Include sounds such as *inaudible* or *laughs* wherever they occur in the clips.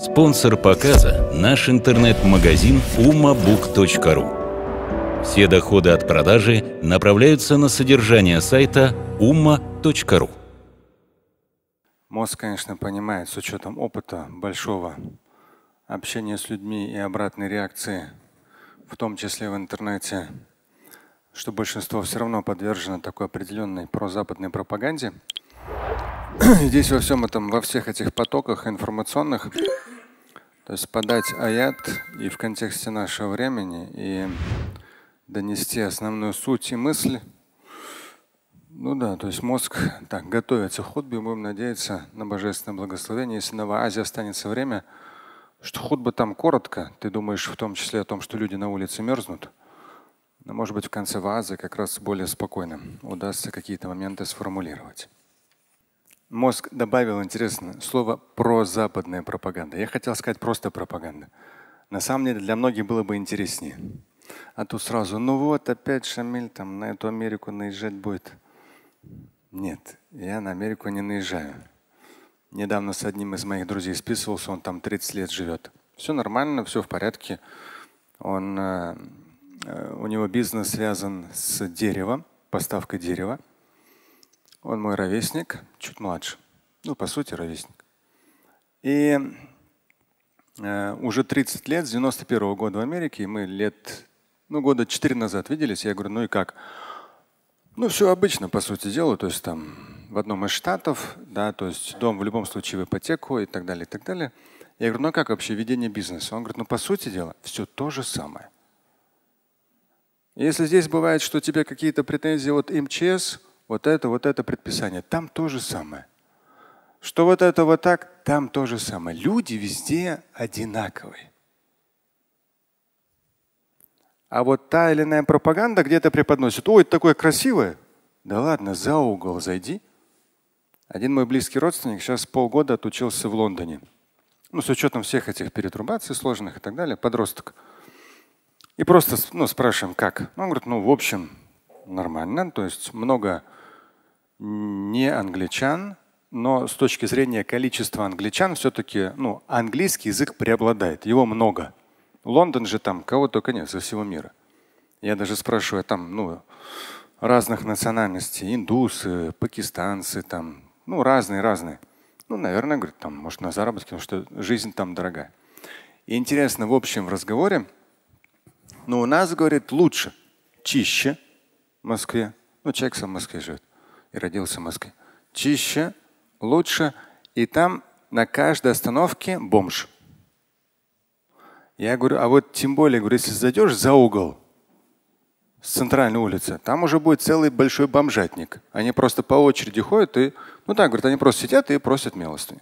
Спонсор показа – наш интернет-магазин umabook.ru. Все доходы от продажи направляются на содержание сайта umma.ru. Мозг, конечно, понимает с учетом опыта большого общения с людьми и обратной реакции, в том числе в интернете, что большинство все равно подвержено такой определенной прозападной пропаганде здесь во всем этом, во всех этих потоках информационных, то есть подать аят и в контексте нашего времени, и донести основную суть и мысль. Ну да, то есть мозг так готовится к худбе, будем надеяться на божественное благословение. Если на Азии останется время, что худба там коротко, ты думаешь в том числе о том, что люди на улице мерзнут, но может быть в конце Вазы как раз более спокойно удастся какие-то моменты сформулировать. Мозг добавил, интересно, слово прозападная пропаганда. Я хотел сказать просто пропаганда. На самом деле для многих было бы интереснее. А тут сразу, ну вот опять Шамиль там на эту Америку наезжать будет. Нет, я на Америку не наезжаю. Недавно с одним из моих друзей списывался, он там 30 лет живет. Все нормально, все в порядке. Он, э, э, у него бизнес связан с деревом, поставкой дерева. Он мой ровесник, чуть младше. Ну, по сути, ровесник. И э, уже 30 лет, с 91 -го года в Америке, мы лет, ну, года 4 назад виделись. Я говорю, ну и как? Ну, все обычно, по сути дела. То есть там в одном из штатов, да, то есть дом в любом случае в ипотеку и так далее, и так далее. Я говорю, ну а как вообще ведение бизнеса? Он говорит, ну по сути дела, все то же самое. Если здесь бывает, что тебе какие-то претензии от МЧС – вот это, вот это предписание. Там то же самое. Что вот это вот так, там то же самое. Люди везде одинаковые. А вот та или иная пропаганда где-то преподносит. Ой, это такое красивое. Да ладно, за угол зайди. Один мой близкий родственник сейчас полгода отучился в Лондоне. Ну, с учетом всех этих перетрубаций сложных и так далее, подросток. И просто ну, спрашиваем, как. он говорит, ну, в общем, нормально. То есть много не англичан, но с точки зрения количества англичан все-таки ну, английский язык преобладает, его много. Лондон же там кого только нет со всего мира. Я даже спрашиваю там ну, разных национальностей, индусы, пакистанцы, там, ну разные, разные. Ну, наверное, говорит, там, может, на заработки, потому что жизнь там дорогая. И интересно, в общем, в разговоре, ну, у нас, говорит, лучше, чище в Москве. Ну, человек сам в Москве живет и родился в Москве. Чище, лучше. И там на каждой остановке бомж. Я говорю, а вот тем более, говорю, если зайдешь за угол с центральной улицы, там уже будет целый большой бомжатник. Они просто по очереди ходят и, ну так, говорят, они просто сидят и просят милостыни.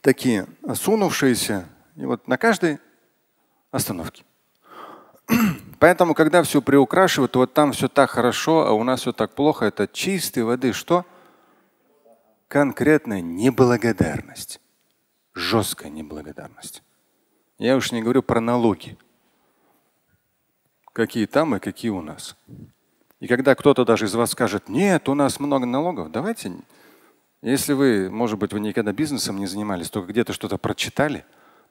Такие сунувшиеся, и вот на каждой остановке. *clears throat* Поэтому, когда все приукрашивают, вот там все так хорошо, а у нас все так плохо, это чистой воды что? Конкретная неблагодарность. Жесткая неблагодарность. Я уж не говорю про налоги. Какие там и какие у нас. И когда кто-то даже из вас скажет, нет, у нас много налогов, давайте, если вы, может быть, вы никогда бизнесом не занимались, только где-то что-то прочитали,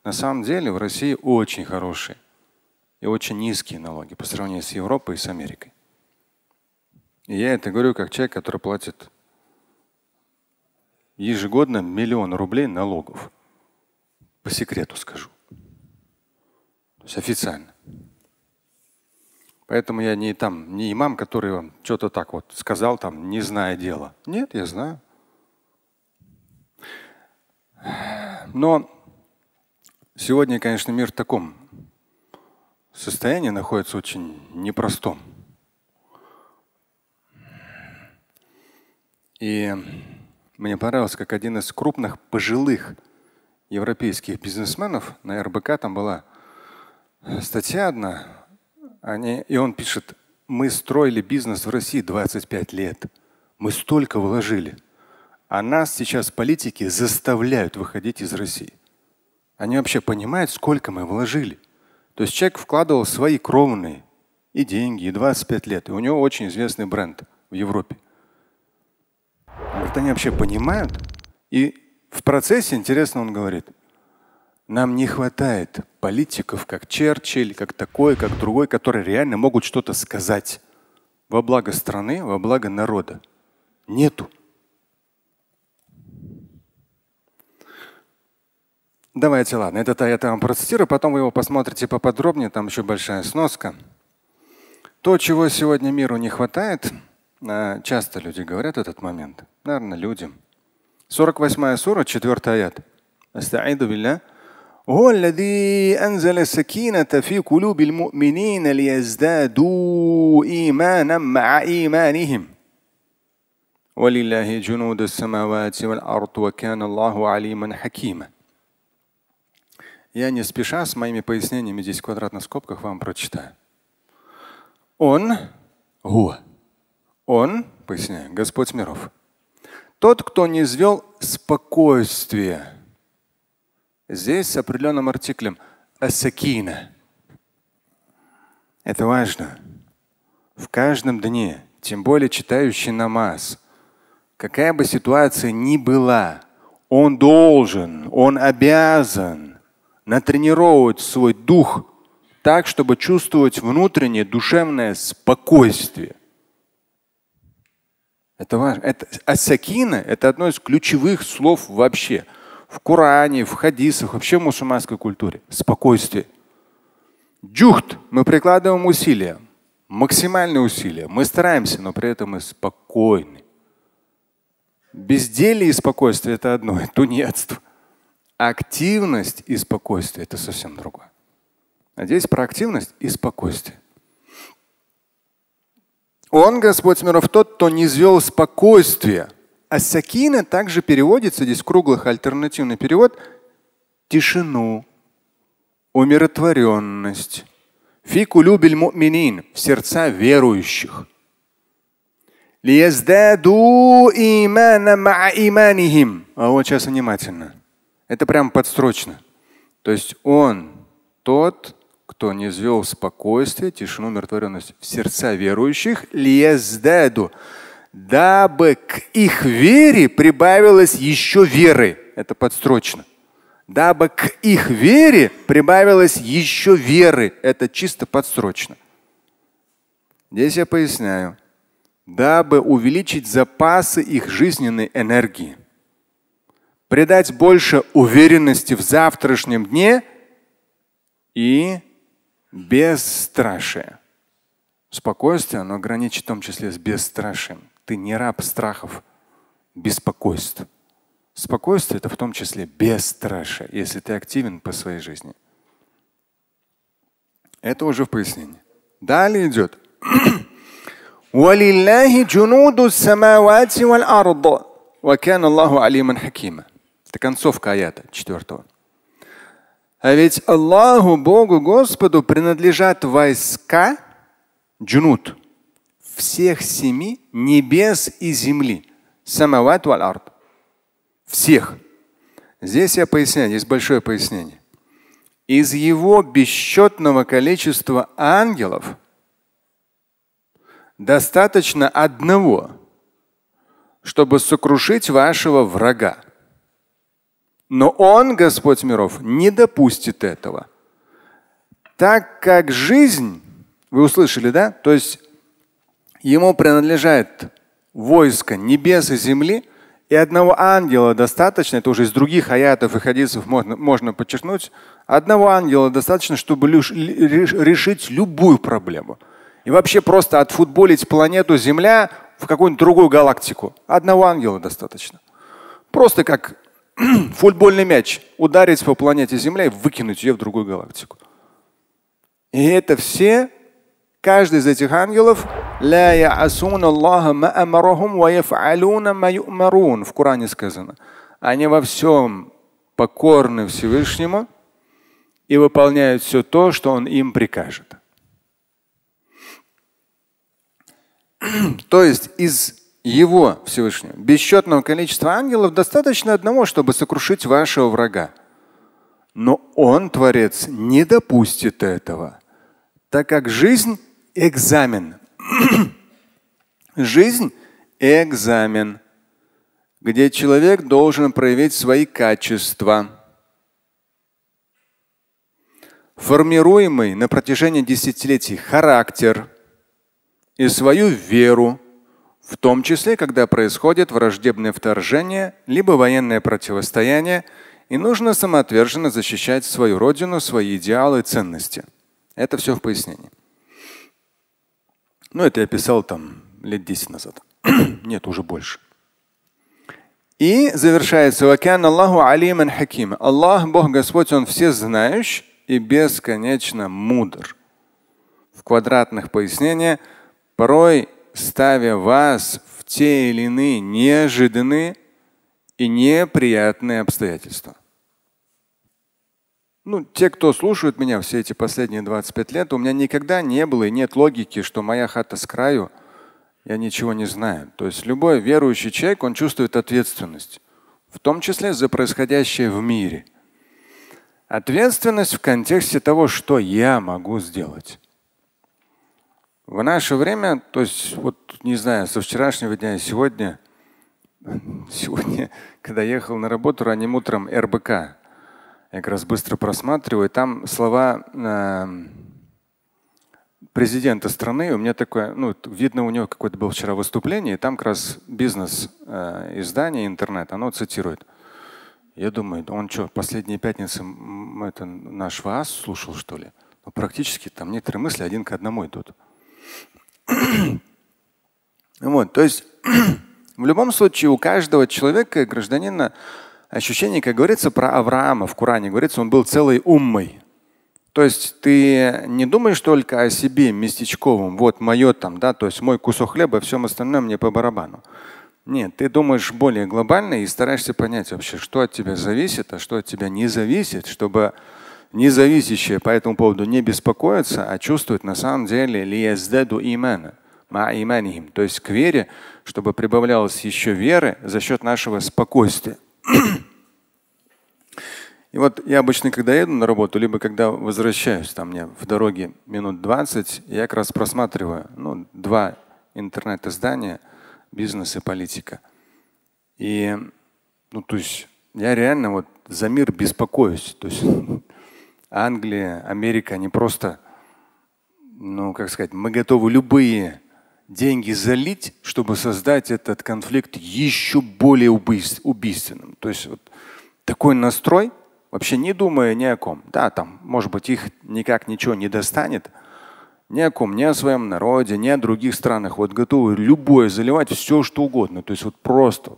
на самом деле в России очень хорошие и очень низкие налоги по сравнению с Европой и с Америкой. И я это говорю как человек, который платит ежегодно миллион рублей налогов. По секрету скажу. То есть официально. Поэтому я не там, не имам, который вам что-то так вот сказал, там, не зная дела. Нет, я знаю. Но сегодня, конечно, мир в таком состоянии находится очень непростом. И мне понравилось, как один из крупных пожилых европейских бизнесменов на РБК там была статья одна, они, и он пишет, мы строили бизнес в России 25 лет, мы столько вложили, а нас сейчас политики заставляют выходить из России. Они вообще понимают, сколько мы вложили. То есть человек вкладывал свои кровные и деньги, и 25 лет. И у него очень известный бренд в Европе. Говорит, они вообще понимают? И в процессе, интересно, он говорит, нам не хватает политиков, как Черчилль, как такой, как другой, которые реально могут что-то сказать во благо страны, во благо народа. Нету. Давайте, ладно, это я там процитирую, потом вы его посмотрите поподробнее, там еще большая сноска. То, чего сегодня миру не хватает, э, часто люди говорят этот момент, наверное, людям. 48 сура, 4 аят. Астаиду билля. هو الذي أنزل السكينة في قلوب المؤمنين ليزدادوا إيمانا مع إيمانهم ولله جنود السماوات والأرض وكان الله عليما حكيما я не спеша с моими пояснениями здесь в квадратных скобках вам прочитаю. Он, гуа, он, поясняю, Господь миров, тот, кто не извел спокойствие. Здесь с определенным артиклем асакина. Это важно. В каждом дне, тем более читающий намаз, какая бы ситуация ни была, он должен, он обязан натренировать свой дух так, чтобы чувствовать внутреннее душевное спокойствие. Это важно. Это, асакина – это одно из ключевых слов вообще. В Коране, в хадисах, вообще в мусульманской культуре. Спокойствие. Джухт. Мы прикладываем усилия. Максимальные усилия. Мы стараемся, но при этом мы спокойны. Безделие и спокойствие – это одно, это тунецство. Активность и спокойствие – это совсем другое. А здесь про активность и спокойствие. Он, Господь миров, тот, кто не звел спокойствие. А сакина также переводится, здесь круглых альтернативный перевод, тишину, умиротворенность. Фику любель муминин в сердца верующих. А вот сейчас внимательно. Это прям подстрочно. То есть он тот, кто не звел спокойствие, тишину, умиротворенность в сердца верующих, лиездаду, дабы к их вере прибавилось еще веры. Это подстрочно. Дабы к их вере прибавилось еще веры. Это чисто подстрочно. Здесь я поясняю. Дабы увеличить запасы их жизненной энергии придать больше уверенности в завтрашнем дне и бесстрашие. Спокойствие, оно граничит в том числе с бесстрашием. Ты не раб страхов, беспокойств. Спокойствие – это в том числе бесстрашие, если ты активен по своей жизни. Это уже в пояснении. Далее идет. وَلِلَّهِ جُنُودُ السَّمَاوَاتِ وَالْأَرْضِ وَكَانَ اللَّهُ عَلِيمًا حَكِيمًا это концовка аята 4. А ведь Аллаху, Богу, Господу принадлежат войска, джунут, всех семи небес и земли. Самават валь Всех. Здесь я поясняю, есть большое пояснение. Из его бесчетного количества ангелов достаточно одного, чтобы сокрушить вашего врага. Но Он, Господь миров, не допустит этого. Так как жизнь, вы услышали, да? То есть ему принадлежает войско небес и земли, и одного ангела достаточно, это уже из других аятов и хадисов можно, можно подчеркнуть, одного ангела достаточно, чтобы решить любую проблему. И вообще просто отфутболить планету Земля в какую-нибудь другую галактику. Одного ангела достаточно. Просто как *clears throat* футбольный мяч ударить по планете Земля и выкинуть ее в другую галактику. И это все, каждый из этих ангелов в Коране сказано. Они во всем покорны Всевышнему и выполняют все то, что Он им прикажет. *clears throat* То есть из его Всевышнего, бесчетного количества ангелов достаточно одного, чтобы сокрушить вашего врага. Но он, Творец, не допустит этого, так как жизнь – экзамен. *clears throat* жизнь – экзамен, где человек должен проявить свои качества. Формируемый на протяжении десятилетий характер и свою веру – в том числе, когда происходит враждебное вторжение либо военное противостояние, и нужно самоотверженно защищать свою родину, свои идеалы ценности. Это все в пояснении. Ну, это я писал там лет 10 назад. *clears throat* Нет, уже больше. И завершается «Вакан Аллаху алиман хаким». Аллах, Бог Господь, Он все знающий и бесконечно мудр. В квадратных пояснениях порой ставя вас в те или иные неожиданные и неприятные обстоятельства. Ну, те, кто слушают меня все эти последние 25 лет, у меня никогда не было и нет логики, что моя хата с краю, я ничего не знаю. То есть любой верующий человек, он чувствует ответственность, в том числе за происходящее в мире. Ответственность в контексте того, что я могу сделать. В наше время, то есть вот не знаю, со вчерашнего дня и сегодня, *laughs* сегодня, когда ехал на работу ранним утром РБК, я как раз быстро просматриваю, и там слова э, президента страны, у меня такое, ну, видно, у него какое-то было вчера выступление, и там как раз бизнес э, издание, интернет, оно цитирует. Я думаю, он что, последние пятницы это наш ВАЗ слушал, что ли? Ну, практически там некоторые мысли один к одному идут. *clears throat* Вот, то есть *clears throat* в любом случае у каждого человека, гражданина, ощущение, как говорится про Авраама в Коране, говорится, он был целой уммой. То есть ты не думаешь только о себе местечковом, вот мое там, да, то есть мой кусок хлеба, всем остальное мне по барабану. Нет, ты думаешь более глобально и стараешься понять вообще, что от тебя зависит, а что от тебя не зависит, чтобы независящие по этому поводу не беспокоятся, а чувствуют на самом деле лияздаду имана, иманихим, то есть к вере, чтобы прибавлялось еще веры за счет нашего спокойствия. *clears throat* И вот я обычно, когда еду на работу, либо когда возвращаюсь, там мне в дороге минут 20, я как раз просматриваю ну, два интернет-издания «Бизнес и политика». И, ну, то есть я реально вот за мир беспокоюсь. То есть Англия, Америка, они просто, ну, как сказать, мы готовы любые деньги залить, чтобы создать этот конфликт еще более убийственным. То есть вот такой настрой, вообще не думая ни о ком. Да, там, может быть, их никак ничего не достанет, ни о ком, ни о своем народе, ни о других странах. Вот готовы любое заливать, все что угодно. То есть вот просто.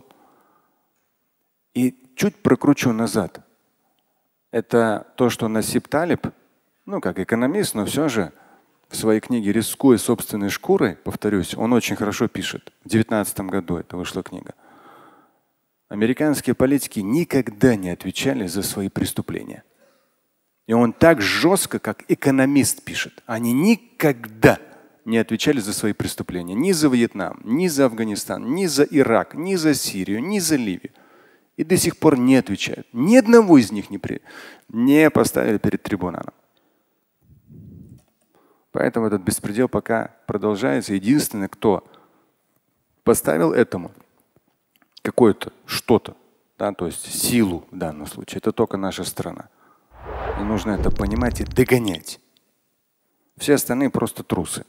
И чуть прокручу назад это то, что Насип Талиб, ну как экономист, но все же в своей книге «Рискуя собственной шкурой», повторюсь, он очень хорошо пишет. В 2019 году это вышла книга. Американские политики никогда не отвечали за свои преступления. И он так жестко, как экономист пишет. Они никогда не отвечали за свои преступления. Ни за Вьетнам, ни за Афганистан, ни за Ирак, ни за Сирию, ни за Ливию и до сих пор не отвечают. Ни одного из них не, при... не поставили перед трибуналом. Поэтому этот беспредел пока продолжается. Единственное, кто поставил этому какое-то что-то, да, то есть силу в данном случае, это только наша страна. И нужно это понимать и догонять. Все остальные просто трусы.